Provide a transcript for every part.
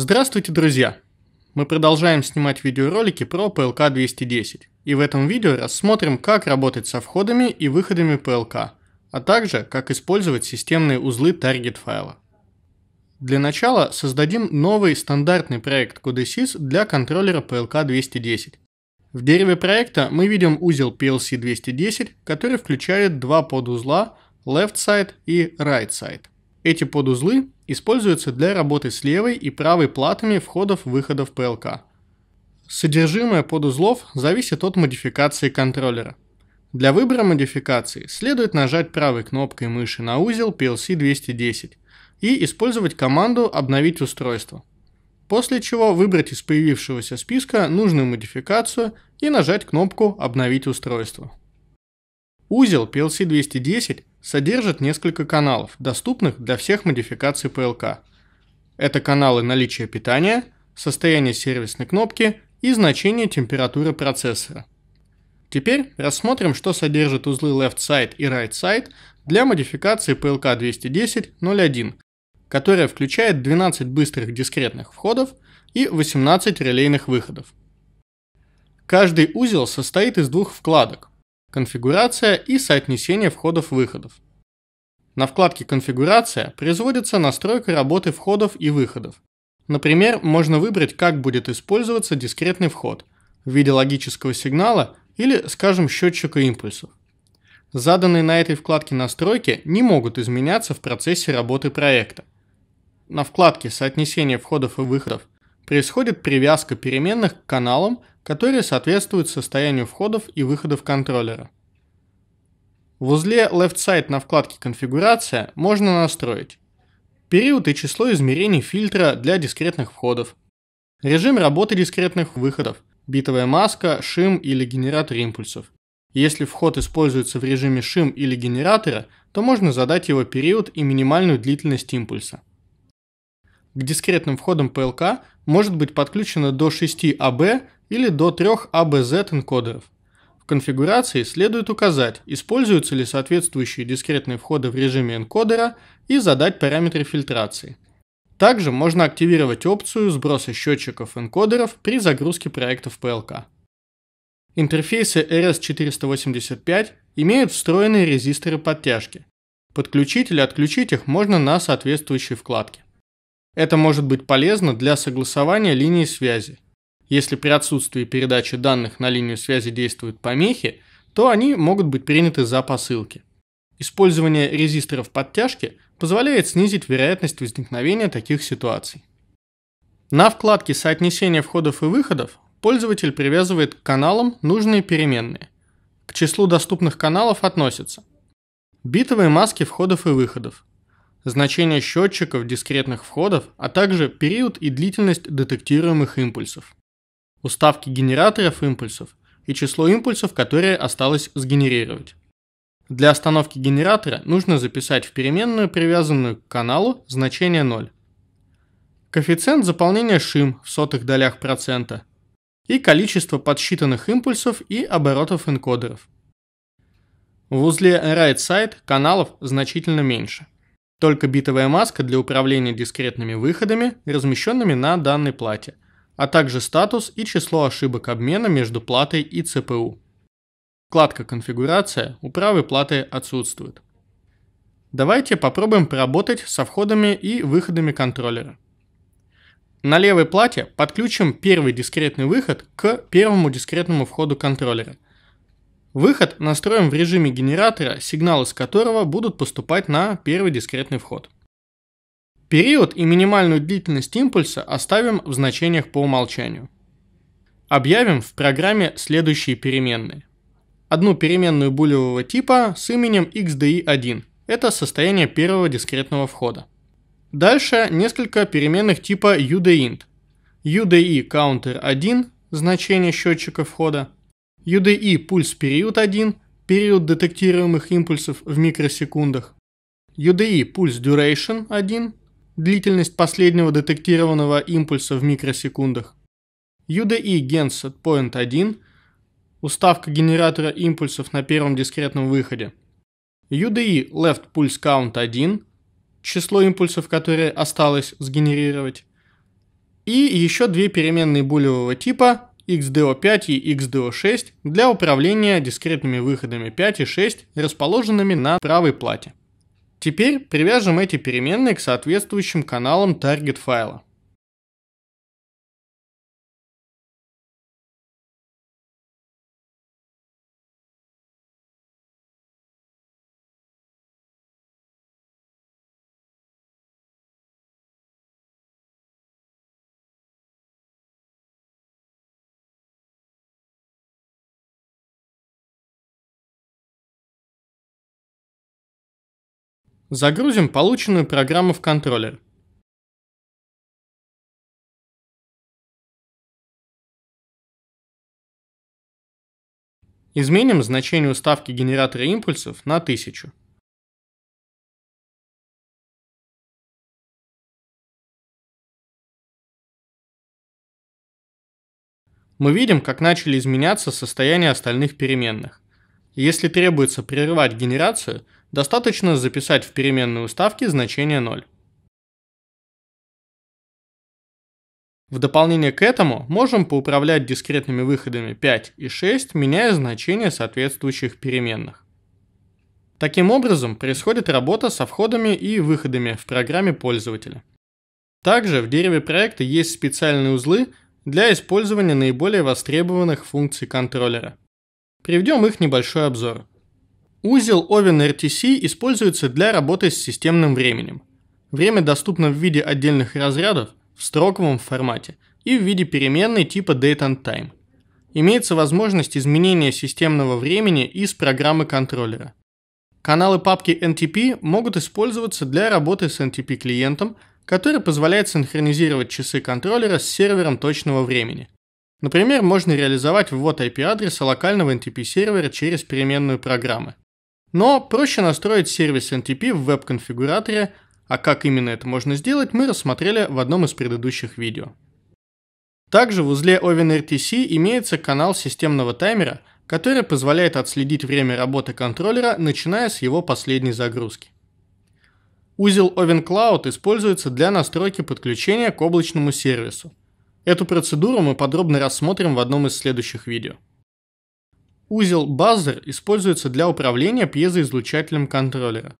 Здравствуйте, друзья! Мы продолжаем снимать видеоролики про PLK 210, и в этом видео рассмотрим, как работать со входами и выходами PLK, а также как использовать системные узлы таргет файла. Для начала создадим новый стандартный проект CodeSys для контроллера PLK 210. В дереве проекта мы видим узел PLC 210, который включает два подузла Left Side и Right Side. Эти подузлы используется для работы с левой и правой платами входов-выходов ПЛК. Содержимое подузлов зависит от модификации контроллера. Для выбора модификации следует нажать правой кнопкой мыши на узел PLC210 и использовать команду «Обновить устройство». После чего выбрать из появившегося списка нужную модификацию и нажать кнопку «Обновить устройство». Узел PLC210 содержит несколько каналов, доступных для всех модификаций ПЛК. Это каналы наличия питания, состояние сервисной кнопки и значение температуры процессора. Теперь рассмотрим, что содержит узлы Left Side и Right Side для модификации PLK 210.01, которая включает 12 быстрых дискретных входов и 18 релейных выходов. Каждый узел состоит из двух вкладок, конфигурация и соотнесение входов-выходов. На вкладке «Конфигурация» производится настройка работы входов и выходов. Например, можно выбрать, как будет использоваться дискретный вход в виде логического сигнала или, скажем, счетчика импульсов. Заданные на этой вкладке настройки не могут изменяться в процессе работы проекта. На вкладке «Соотнесение входов и выходов» происходит привязка переменных к каналам, которые соответствуют состоянию входов и выходов контроллера. В узле Left Side на вкладке «Конфигурация» можно настроить период и число измерений фильтра для дискретных входов, режим работы дискретных выходов, битовая маска, шим или генератор импульсов. Если вход используется в режиме шим или генератора, то можно задать его период и минимальную длительность импульса. К дискретным входам ПЛК может быть подключено до 6 AB а или до 3 ABZ а энкодеров. В конфигурации следует указать, используются ли соответствующие дискретные входы в режиме энкодера и задать параметры фильтрации. Также можно активировать опцию сброса счетчиков энкодеров при загрузке проектов ПЛК. Интерфейсы RS485 имеют встроенные резисторы подтяжки. Подключить или отключить их можно на соответствующей вкладке. Это может быть полезно для согласования линии связи. Если при отсутствии передачи данных на линию связи действуют помехи, то они могут быть приняты за посылки. Использование резисторов подтяжки позволяет снизить вероятность возникновения таких ситуаций. На вкладке «Соотнесение входов и выходов» пользователь привязывает к каналам нужные переменные. К числу доступных каналов относятся битовые маски входов и выходов, значение счетчиков дискретных входов, а также период и длительность детектируемых импульсов, уставки генераторов импульсов и число импульсов, которые осталось сгенерировать. Для остановки генератора нужно записать в переменную, привязанную к каналу, значение 0. Коэффициент заполнения шим в сотых долях процента и количество подсчитанных импульсов и оборотов энкодеров. В узле right side каналов значительно меньше – только битовая маска для управления дискретными выходами, размещенными на данной плате, а также статус и число ошибок обмена между платой и ЦПУ. Вкладка «Конфигурация» у правой платы отсутствует. Давайте попробуем поработать со входами и выходами контроллера. На левой плате подключим первый дискретный выход к первому дискретному входу контроллера – Выход настроим в режиме генератора, сигнал из которого будут поступать на первый дискретный вход. Период и минимальную длительность импульса оставим в значениях по умолчанию. Объявим в программе следующие переменные. Одну переменную булевого типа с именем xdi1. Это состояние первого дискретного входа. Дальше несколько переменных типа udiint. udi counter 1 значение счетчика входа – UDI пульс период 1, период детектируемых импульсов в микросекундах, UDI пульс duration 1, длительность последнего детектированного импульса в микросекундах, UDI genset point 1, уставка генератора импульсов на первом дискретном выходе, UDI left pulse count 1, число импульсов, которые осталось сгенерировать, и еще две переменные булевого типа XDO5 и XDO6 для управления дискретными выходами 5 и 6, расположенными на правой плате. Теперь привяжем эти переменные к соответствующим каналам target файла. Загрузим полученную программу в контроллер. Изменим значение уставки генератора импульсов на 1000. Мы видим, как начали изменяться состояние остальных переменных. Если требуется прерывать генерацию – достаточно записать в переменную ставки значение 0. В дополнение к этому можем поуправлять дискретными выходами 5 и 6, меняя значения соответствующих переменных. Таким образом происходит работа со входами и выходами в программе пользователя. Также в дереве проекта есть специальные узлы для использования наиболее востребованных функций контроллера. Приведем их небольшой обзор. Узел ОВЕН RTC используется для работы с системным временем. Время доступно в виде отдельных разрядов в строковом формате и в виде переменной типа Date and Time. Имеется возможность изменения системного времени из программы контроллера. Каналы папки NTP могут использоваться для работы с NTP-клиентом, который позволяет синхронизировать часы контроллера с сервером точного времени. Например, можно реализовать ввод IP-адреса локального NTP-сервера через переменную программы. Но проще настроить сервис NTP в веб-конфигураторе, а как именно это можно сделать, мы рассмотрели в одном из предыдущих видео. Также в узле OvenRTC имеется канал системного таймера, который позволяет отследить время работы контроллера, начиная с его последней загрузки. Узел OvenCloud используется для настройки подключения к облачному сервису. Эту процедуру мы подробно рассмотрим в одном из следующих видео. Узел buzzer используется для управления пьезоизлучателем контроллера.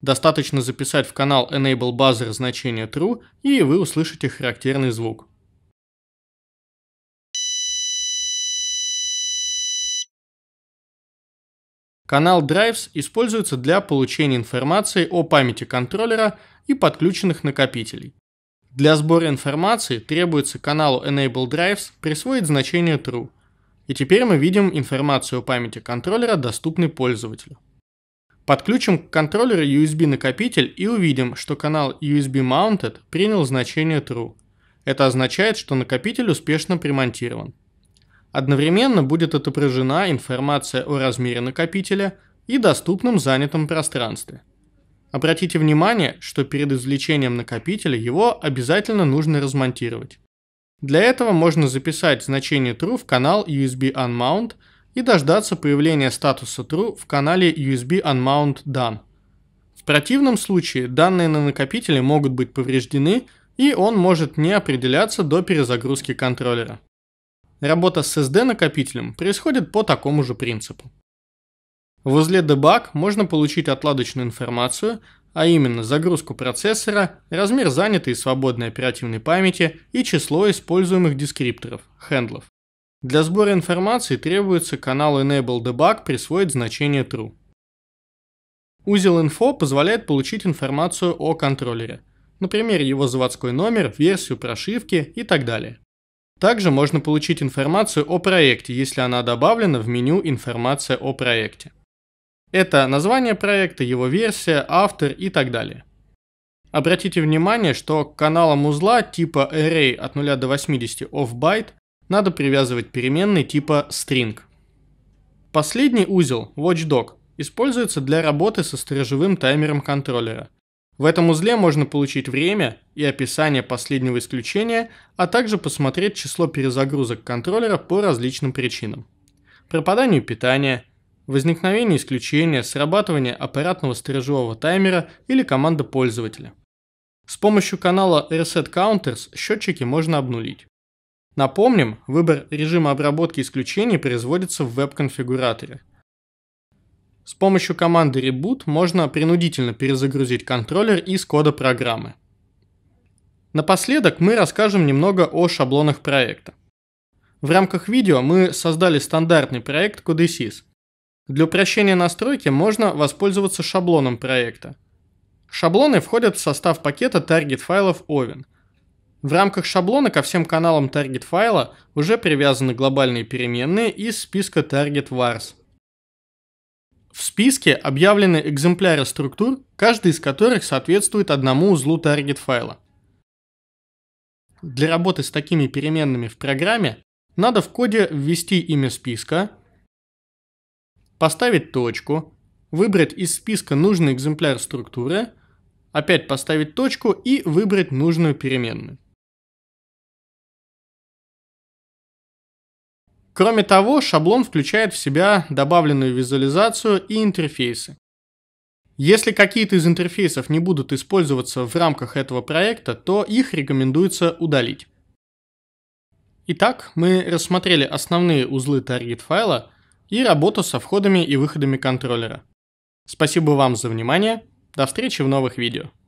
Достаточно записать в канал Enable Buzzer значение true, и вы услышите характерный звук. Канал Drives используется для получения информации о памяти контроллера и подключенных накопителей. Для сбора информации требуется каналу Enable Drives присвоить значение true – и теперь мы видим информацию о памяти контроллера, доступной пользователю. Подключим к контроллеру USB-накопитель и увидим, что канал USB Mounted принял значение True. Это означает, что накопитель успешно примонтирован. Одновременно будет отображена информация о размере накопителя и доступном занятом пространстве. Обратите внимание, что перед извлечением накопителя его обязательно нужно размонтировать. Для этого можно записать значение true в канал USB Unmount и дождаться появления статуса true в канале USB Unmount Done. В противном случае данные на накопителе могут быть повреждены и он может не определяться до перезагрузки контроллера. Работа с SD накопителем происходит по такому же принципу. В узле debug можно получить отладочную информацию, а именно загрузку процессора, размер занятой и свободной оперативной памяти и число используемых дескрипторов, хендлов. Для сбора информации требуется канал enable debug присвоить значение true. Узел info позволяет получить информацию о контроллере, например, его заводской номер, версию прошивки и так далее. Также можно получить информацию о проекте, если она добавлена в меню «Информация о проекте». Это название проекта, его версия, автор и так далее. Обратите внимание, что к каналам узла типа array от 0 до 80 offbyte надо привязывать переменные типа string. Последний узел, watchdog, используется для работы со сторожевым таймером контроллера. В этом узле можно получить время и описание последнего исключения, а также посмотреть число перезагрузок контроллера по различным причинам. Пропаданию питания – возникновение исключения, срабатывание аппаратного стрижевого таймера или команда пользователя. С помощью канала Reset Counters счетчики можно обнулить. Напомним, выбор режима обработки исключений производится в веб-конфигураторе. С помощью команды Reboot можно принудительно перезагрузить контроллер из кода программы. Напоследок мы расскажем немного о шаблонах проекта. В рамках видео мы создали стандартный проект CodeSys – для упрощения настройки можно воспользоваться шаблоном проекта. Шаблоны входят в состав пакета target файлов Oven. В рамках шаблона ко всем каналам target файла уже привязаны глобальные переменные из списка target vars. В списке объявлены экземпляры структур, каждый из которых соответствует одному узлу target файла. Для работы с такими переменными в программе надо в коде ввести имя списка, поставить точку, выбрать из списка нужный экземпляр структуры, опять поставить точку и выбрать нужную переменную. Кроме того, шаблон включает в себя добавленную визуализацию и интерфейсы. Если какие-то из интерфейсов не будут использоваться в рамках этого проекта, то их рекомендуется удалить. Итак, мы рассмотрели основные узлы таргет файла, и работу со входами и выходами контроллера. Спасибо вам за внимание, до встречи в новых видео.